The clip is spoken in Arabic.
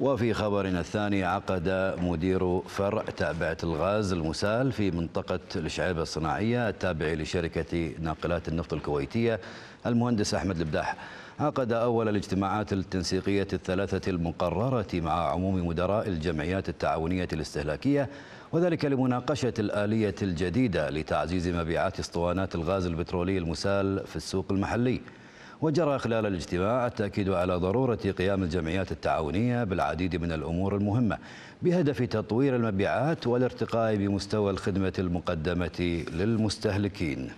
وفي خبرنا الثاني عقد مدير فرع تابعة الغاز المسال في منطقة الشعيبة الصناعية التابع لشركة ناقلات النفط الكويتية المهندس أحمد البداح عقد أول الاجتماعات التنسيقية الثلاثة المقررة مع عموم مدراء الجمعيات التعاونية الاستهلاكية وذلك لمناقشة الآلية الجديدة لتعزيز مبيعات اسطوانات الغاز البترولي المسال في السوق المحلي وجرى خلال الاجتماع التأكيد على ضرورة قيام الجمعيات التعاونية بالعديد من الأمور المهمة بهدف تطوير المبيعات والارتقاء بمستوى الخدمة المقدمة للمستهلكين